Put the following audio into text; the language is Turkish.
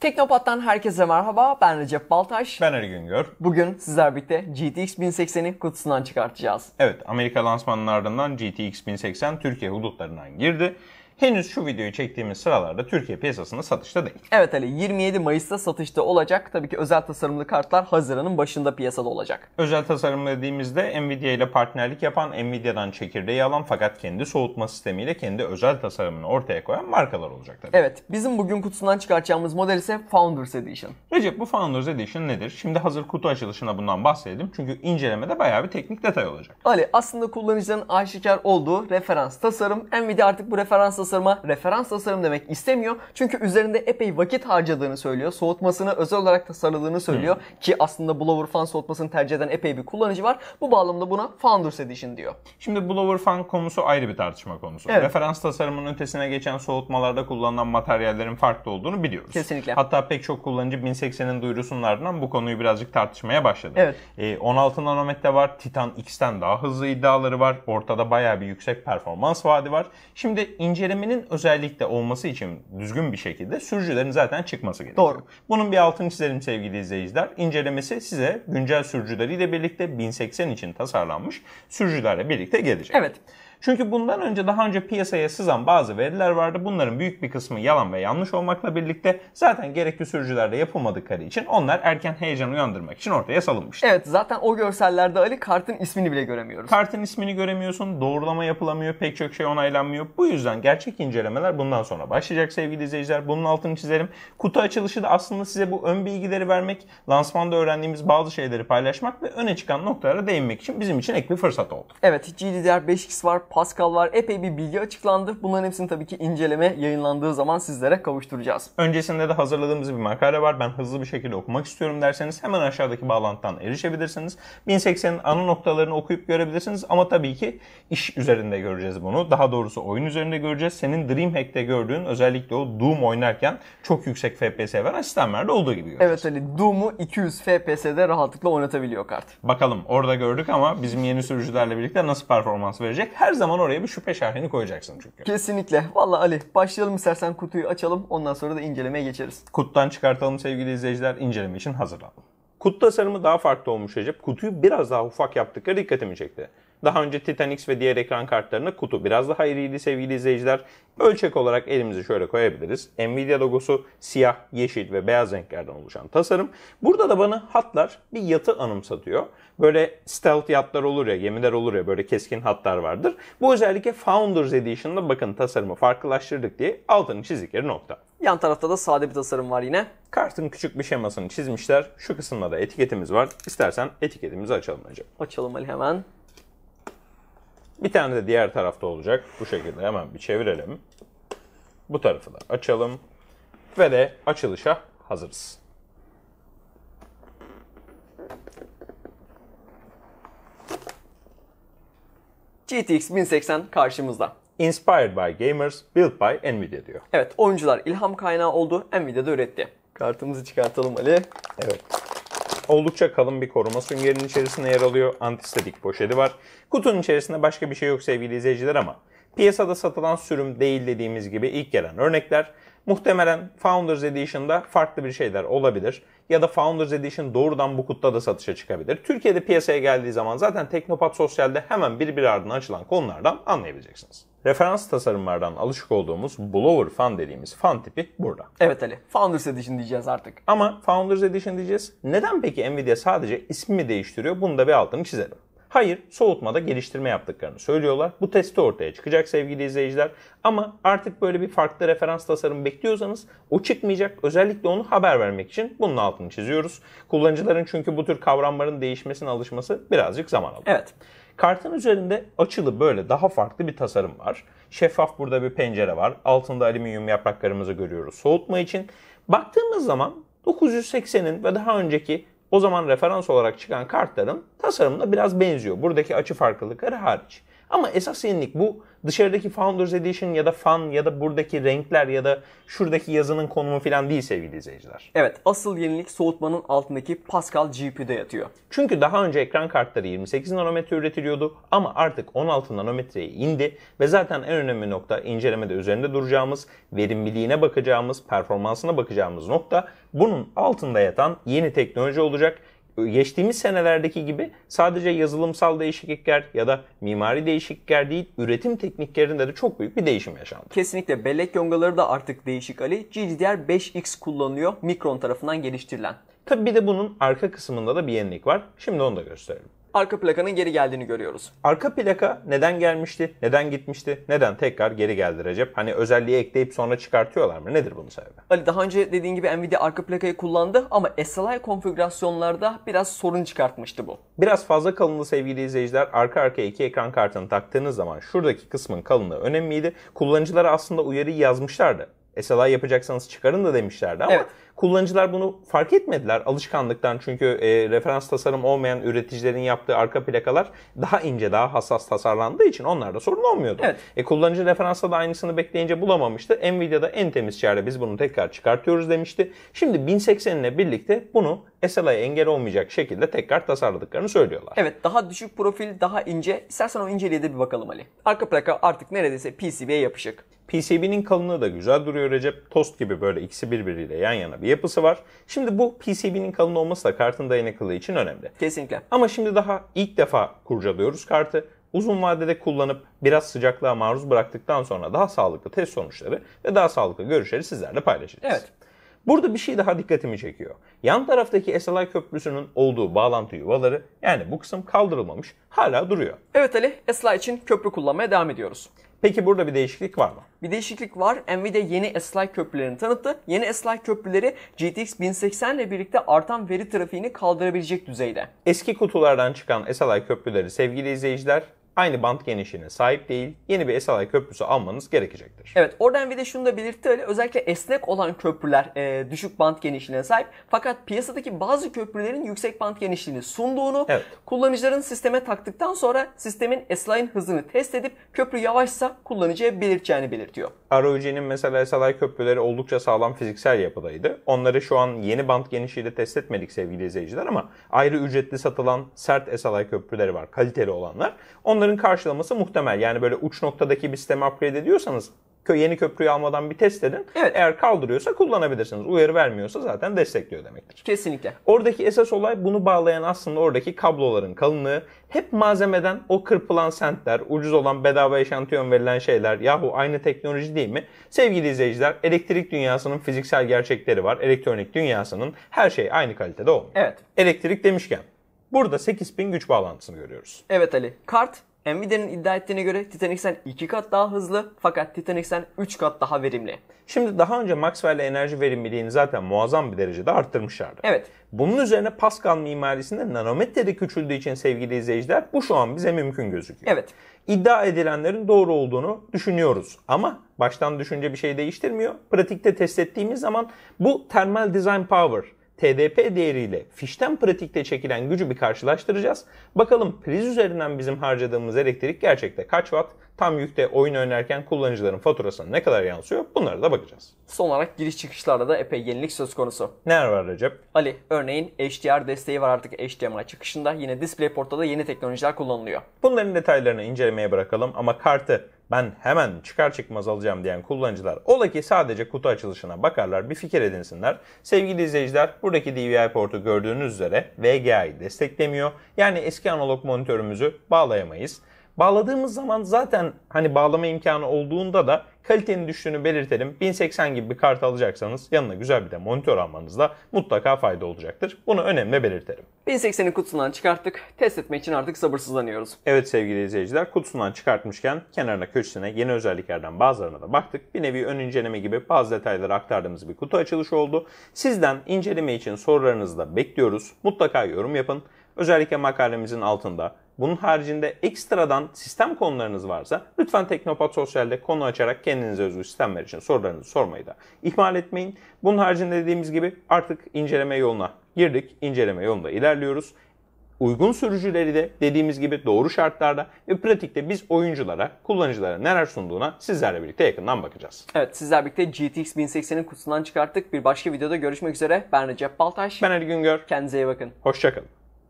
Teknopat'tan herkese merhaba. Ben Recep Baltaş. Ben Ergün Güngör. Bugün sizler birlikte GTX 1080'i kutusundan çıkartacağız. Evet, Amerika lansmanının ardından GTX 1080 Türkiye hudutlarından girdi henüz şu videoyu çektiğimiz sıralarda Türkiye piyasasında satışta değil. Evet Ali 27 Mayıs'ta satışta olacak. Tabii ki özel tasarımlı kartlar Haziran'ın başında piyasada olacak. Özel tasarımlı dediğimizde Nvidia ile partnerlik yapan, Nvidia'dan çekirdeği alan fakat kendi soğutma sistemiyle kendi özel tasarımını ortaya koyan markalar olacak tabii. Evet bizim bugün kutusundan çıkartacağımız model ise Founders Edition. Recep bu Founders Edition nedir? Şimdi hazır kutu açılışına bundan bahsedelim. Çünkü incelemede bayağı bir teknik detay olacak. Ali aslında kullanıcıların aşikar olduğu referans tasarım. Nvidia artık bu referans tasarım tasarıma referans tasarım demek istemiyor. Çünkü üzerinde epey vakit harcadığını söylüyor. Soğutmasını özel olarak tasarladığını söylüyor. Hmm. Ki aslında blower fan soğutmasını tercih eden epey bir kullanıcı var. Bu bağlamda buna Founders Edition diyor. Şimdi blower fan konusu ayrı bir tartışma konusu. Evet. Referans tasarımının ötesine geçen soğutmalarda kullanılan materyallerin farklı olduğunu biliyoruz. Kesinlikle. Hatta pek çok kullanıcı 1080'in duyurusunun ardından bu konuyu birazcık tartışmaya başladı. Evet. E, ee, 16 nanometre var. Titan X'ten daha hızlı iddiaları var. Ortada bayağı bir yüksek performans vaadi var. Şimdi inceleme sisteminin özellikle olması için düzgün bir şekilde sürücülerin zaten çıkması gerekiyor. Doğru. Bunun bir altını çizelim sevgili izleyiciler. İncelemesi size güncel sürücüleriyle birlikte 1080 için tasarlanmış sürücülerle birlikte gelecek. Evet. Çünkü bundan önce daha önce piyasaya sızan bazı veriler vardı. Bunların büyük bir kısmı yalan ve yanlış olmakla birlikte zaten gerekli sürücülerde yapılmadıkları için onlar erken heyecan uyandırmak için ortaya salınmıştı. Evet zaten o görsellerde Ali kartın ismini bile göremiyoruz. Kartın ismini göremiyorsun, doğrulama yapılamıyor, pek çok şey onaylanmıyor. Bu yüzden gerçek incelemeler bundan sonra başlayacak sevgili izleyiciler. Bunun altını çizelim. Kutu açılışı da aslında size bu ön bilgileri vermek, lansmanda öğrendiğimiz bazı şeyleri paylaşmak ve öne çıkan noktalara değinmek için bizim için ek bir fırsat oldu. Evet GDDR5X var, Pascal var. Epey bir bilgi açıklandı. Bunların hepsini tabii ki inceleme yayınlandığı zaman sizlere kavuşturacağız. Öncesinde de hazırladığımız bir makale var. Ben hızlı bir şekilde okumak istiyorum derseniz hemen aşağıdaki bağlantıdan erişebilirsiniz. 1080'in ana noktalarını okuyup görebilirsiniz ama tabii ki iş üzerinde göreceğiz bunu. Daha doğrusu oyun üzerinde göreceğiz. Senin Dreamhack'te gördüğün özellikle o Doom oynarken çok yüksek FPS veren sistemlerde olduğu gibi göreceğiz. Evet Ali Doom'u 200 FPS'de rahatlıkla oynatabiliyor kart. Bakalım orada gördük ama bizim yeni sürücülerle birlikte nasıl performans verecek her zaman oraya bir şüphe şerhini koyacaksın çünkü. Kesinlikle. Valla Ali başlayalım istersen kutuyu açalım ondan sonra da incelemeye geçeriz. Kuttan çıkartalım sevgili izleyiciler. İnceleme için hazırlanalım. Kutu tasarımı daha farklı olmuş Recep. Kutuyu biraz daha ufak yaptıkları dikkatimi çekti. Daha önce Titan ve diğer ekran kartlarına kutu biraz daha iriydi sevgili izleyiciler. Ölçek olarak elimizi şöyle koyabiliriz. Nvidia logosu siyah, yeşil ve beyaz renklerden oluşan tasarım. Burada da bana hatlar bir yatı anımsatıyor. Böyle stealth yatlar olur ya, gemiler olur ya böyle keskin hatlar vardır. Bu özellikle Founders Edition'da bakın tasarımı farklılaştırdık diye altını çizdikleri nokta. Yan tarafta da sade bir tasarım var yine. Kartın küçük bir şemasını çizmişler. Şu kısımda da etiketimiz var. İstersen etiketimizi açalım önce. Açalım Ali hemen. Bir tane de diğer tarafta olacak. Bu şekilde hemen bir çevirelim. Bu tarafı da açalım. Ve de açılışa hazırız. GTX 1080 karşımızda. Inspired by gamers, built by Nvidia diyor. Evet, oyuncular ilham kaynağı oldu, Nvidia da üretti. Kartımızı çıkartalım Ali. Evet. Oldukça kalın bir koruma süngerinin içerisinde yer alıyor. Antistatik poşeti var. Kutunun içerisinde başka bir şey yok sevgili izleyiciler ama piyasada satılan sürüm değil dediğimiz gibi ilk gelen örnekler muhtemelen Founders Edition'da farklı bir şeyler olabilir. Ya da Founders Edition doğrudan bu kutta da satışa çıkabilir. Türkiye'de piyasaya geldiği zaman zaten Teknopat Sosyal'de hemen bir bir ardına açılan konulardan anlayabileceksiniz. Referans tasarımlardan alışık olduğumuz blower fan dediğimiz fan tipi burada. Evet Ali. Founders Edition diyeceğiz artık. Ama Founders Edition diyeceğiz. Neden peki Nvidia sadece ismi değiştiriyor? Bunu da bir altını çizelim. Hayır, soğutmada geliştirme yaptıklarını söylüyorlar. Bu testi ortaya çıkacak sevgili izleyiciler. Ama artık böyle bir farklı referans tasarım bekliyorsanız o çıkmayacak. Özellikle onu haber vermek için bunun altını çiziyoruz. Kullanıcıların çünkü bu tür kavramların değişmesine alışması birazcık zaman alır. Evet. Kartın üzerinde açılı böyle daha farklı bir tasarım var. Şeffaf burada bir pencere var. Altında alüminyum yapraklarımızı görüyoruz soğutma için. Baktığımız zaman 980'in ve daha önceki o zaman referans olarak çıkan kartların tasarımına biraz benziyor. Buradaki açı farklılıkları hariç. Ama esas yenilik bu dışarıdaki Founders Edition ya da fan ya da buradaki renkler ya da şuradaki yazının konumu falan değil sevgili izleyiciler. Evet asıl yenilik soğutmanın altındaki Pascal GPU'da yatıyor. Çünkü daha önce ekran kartları 28 nanometre üretiliyordu ama artık 16 nanometreye indi ve zaten en önemli nokta incelemede üzerinde duracağımız, verimliliğine bakacağımız, performansına bakacağımız nokta bunun altında yatan yeni teknoloji olacak geçtiğimiz senelerdeki gibi sadece yazılımsal değişiklikler ya da mimari değişiklikler değil, üretim tekniklerinde de çok büyük bir değişim yaşandı. Kesinlikle bellek yongaları da artık değişik Ali. GDDR5X kullanılıyor, Micron tarafından geliştirilen. Tabi bir de bunun arka kısmında da bir yenilik var. Şimdi onu da gösterelim arka plakanın geri geldiğini görüyoruz. Arka plaka neden gelmişti, neden gitmişti, neden tekrar geri geldi Recep? Hani özelliği ekleyip sonra çıkartıyorlar mı? Nedir bunun sebebi? Ali daha önce dediğin gibi Nvidia arka plakayı kullandı ama SLI konfigürasyonlarda biraz sorun çıkartmıştı bu. Biraz fazla kalınlı sevgili izleyiciler. Arka arkaya iki ekran kartını taktığınız zaman şuradaki kısmın kalınlığı önemliydi. Kullanıcılara aslında uyarı yazmışlardı. SLI yapacaksanız çıkarın da demişlerdi ama evet. Kullanıcılar bunu fark etmediler alışkanlıktan çünkü e, referans tasarım olmayan üreticilerin yaptığı arka plakalar daha ince daha hassas tasarlandığı için onlarda sorun olmuyordu. Evet. E, kullanıcı referansta da aynısını bekleyince bulamamıştı. Nvidia'da en temiz çare biz bunu tekrar çıkartıyoruz demişti. Şimdi 1080 ile birlikte bunu SLI'ye engel olmayacak şekilde tekrar tasarladıklarını söylüyorlar. Evet daha düşük profil daha ince. İstersen o inceliğe de bir bakalım Ali. Arka plaka artık neredeyse PCB'ye yapışık. PCB'nin kalınlığı da güzel duruyor Recep. Tost gibi böyle ikisi birbiriyle yan yana bir yapısı var. Şimdi bu PCB'nin kalın olması da kartın dayanıklılığı için önemli. Kesinlikle. Ama şimdi daha ilk defa kurcalıyoruz kartı uzun vadede kullanıp biraz sıcaklığa maruz bıraktıktan sonra daha sağlıklı test sonuçları ve daha sağlıklı görüşleri sizlerle paylaşacağız. Evet. Burada bir şey daha dikkatimi çekiyor. Yan taraftaki SLI köprüsünün olduğu bağlantı yuvaları yani bu kısım kaldırılmamış hala duruyor. Evet Ali SLI için köprü kullanmaya devam ediyoruz. Peki burada bir değişiklik var mı? Bir değişiklik var. Nvidia yeni SLI köprülerini tanıttı. Yeni SLI köprüleri GTX 1080 ile birlikte artan veri trafiğini kaldırabilecek düzeyde. Eski kutulardan çıkan SLI köprüleri sevgili izleyiciler aynı bant genişliğine sahip değil. Yeni bir SLI köprüsü almanız gerekecektir. Evet oradan bir de şunu da belirtti öyle. Özellikle esnek olan köprüler e, düşük bant genişliğine sahip. Fakat piyasadaki bazı köprülerin yüksek bant genişliğini sunduğunu evet. kullanıcıların sisteme taktıktan sonra sistemin SLI'nin hızını test edip köprü yavaşsa kullanıcıya belirteceğini belirtiyor. ROG'nin mesela SLI köprüleri oldukça sağlam fiziksel yapıdaydı. Onları şu an yeni bant genişliğiyle test etmedik sevgili izleyiciler ama ayrı ücretli satılan sert SLI köprüleri var. Kaliteli olanlar. Onları bunların karşılaması muhtemel. Yani böyle uç noktadaki bir sistemi upgrade ediyorsanız yeni köprüyü almadan bir test edin. Evet. Eğer kaldırıyorsa kullanabilirsiniz. Uyarı vermiyorsa zaten destekliyor demektir. Kesinlikle. Oradaki esas olay bunu bağlayan aslında oradaki kabloların kalınlığı. Hep malzemeden o kırpılan sentler, ucuz olan bedava eşantiyon verilen şeyler yahu aynı teknoloji değil mi? Sevgili izleyiciler elektrik dünyasının fiziksel gerçekleri var. Elektronik dünyasının her şey aynı kalitede olmuyor. Evet. Elektrik demişken Burada 8000 güç bağlantısını görüyoruz. Evet Ali. Kart Nvidia'nın iddia ettiğine göre Titanx'ten 2 kat daha hızlı fakat Titanx'ten 3 kat daha verimli. Şimdi daha önce Maxwell'le enerji verimliliğini zaten muazzam bir derecede arttırmışlardı. Evet. Bunun üzerine Pascal mimarisinde nanometrede küçüldüğü için sevgili izleyiciler bu şu an bize mümkün gözüküyor. Evet. İddia edilenlerin doğru olduğunu düşünüyoruz ama baştan düşünce bir şey değiştirmiyor. Pratikte test ettiğimiz zaman bu thermal design power TDP değeriyle fişten pratikte çekilen gücü bir karşılaştıracağız. Bakalım priz üzerinden bizim harcadığımız elektrik gerçekte kaç watt? Tam yükte oyun oynarken kullanıcıların faturasına ne kadar yansıyor? Bunlara da bakacağız. Son olarak giriş çıkışlarda da epey yenilik söz konusu. Neler var Recep? Ali, örneğin HDR desteği var artık HDMI çıkışında. Yine DisplayPort'ta da yeni teknolojiler kullanılıyor. Bunların detaylarını incelemeye bırakalım ama kartı ben hemen çıkar çıkmaz alacağım diyen kullanıcılar ola ki sadece kutu açılışına bakarlar bir fikir edinsinler. Sevgili izleyiciler buradaki DVI portu gördüğünüz üzere VGA'yı desteklemiyor. Yani eski analog monitörümüzü bağlayamayız. Bağladığımız zaman zaten hani bağlama imkanı olduğunda da kalitenin düştüğünü belirtelim. 1080 gibi bir kart alacaksanız yanına güzel bir de monitör almanızda mutlaka fayda olacaktır. Bunu önemli belirtelim. 1080'i kutusundan çıkarttık. Test etmek için artık sabırsızlanıyoruz. Evet sevgili izleyiciler kutusundan çıkartmışken kenarına köşesine yeni özelliklerden bazılarına da baktık. Bir nevi ön inceleme gibi bazı detayları aktardığımız bir kutu açılışı oldu. Sizden inceleme için sorularınızı da bekliyoruz. Mutlaka yorum yapın. Özellikle makalemizin altında bunun haricinde ekstradan sistem konularınız varsa lütfen Teknopat Sosyal'de konu açarak kendinize özgü sistemler için sorularınızı sormayı da ihmal etmeyin. Bunun haricinde dediğimiz gibi artık inceleme yoluna girdik. İnceleme yolunda ilerliyoruz. Uygun sürücüleri de dediğimiz gibi doğru şartlarda ve pratikte biz oyunculara, kullanıcılara neler sunduğuna sizlerle birlikte yakından bakacağız. Evet sizlerle birlikte GTX 1080'in kutusundan çıkarttık. Bir başka videoda görüşmek üzere. Ben Recep Baltaş. Ben Ali Güngör. Kendinize iyi bakın. Hoşçakalın.